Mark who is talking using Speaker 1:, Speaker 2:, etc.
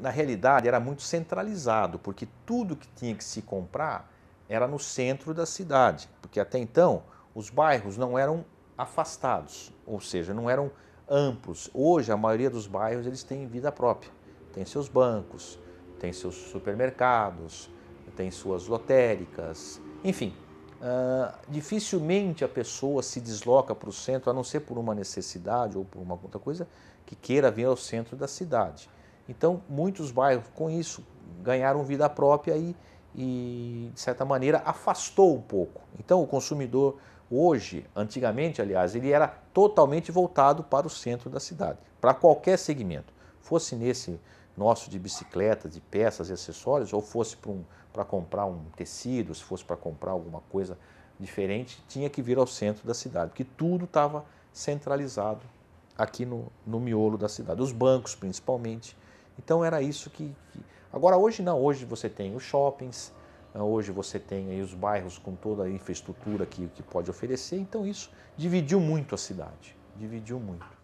Speaker 1: na realidade era muito centralizado, porque tudo que tinha que se comprar era no centro da cidade, porque até então os bairros não eram afastados, ou seja, não eram amplos. Hoje a maioria dos bairros eles têm vida própria, tem seus bancos, tem seus supermercados, tem suas lotéricas, enfim. Uh, dificilmente a pessoa se desloca para o centro, a não ser por uma necessidade ou por uma outra coisa que queira vir ao centro da cidade. Então, muitos bairros com isso ganharam vida própria e, e de certa maneira, afastou um pouco. Então, o consumidor hoje, antigamente, aliás, ele era totalmente voltado para o centro da cidade, para qualquer segmento, fosse nesse nosso de bicicletas, de peças e acessórios, ou fosse para um, comprar um tecido, se fosse para comprar alguma coisa diferente, tinha que vir ao centro da cidade, porque tudo estava centralizado aqui no, no miolo da cidade. Os bancos, principalmente, então era isso que, que... Agora hoje não, hoje você tem os shoppings, né, hoje você tem os bairros com toda a infraestrutura que, que pode oferecer, então isso dividiu muito a cidade, dividiu muito.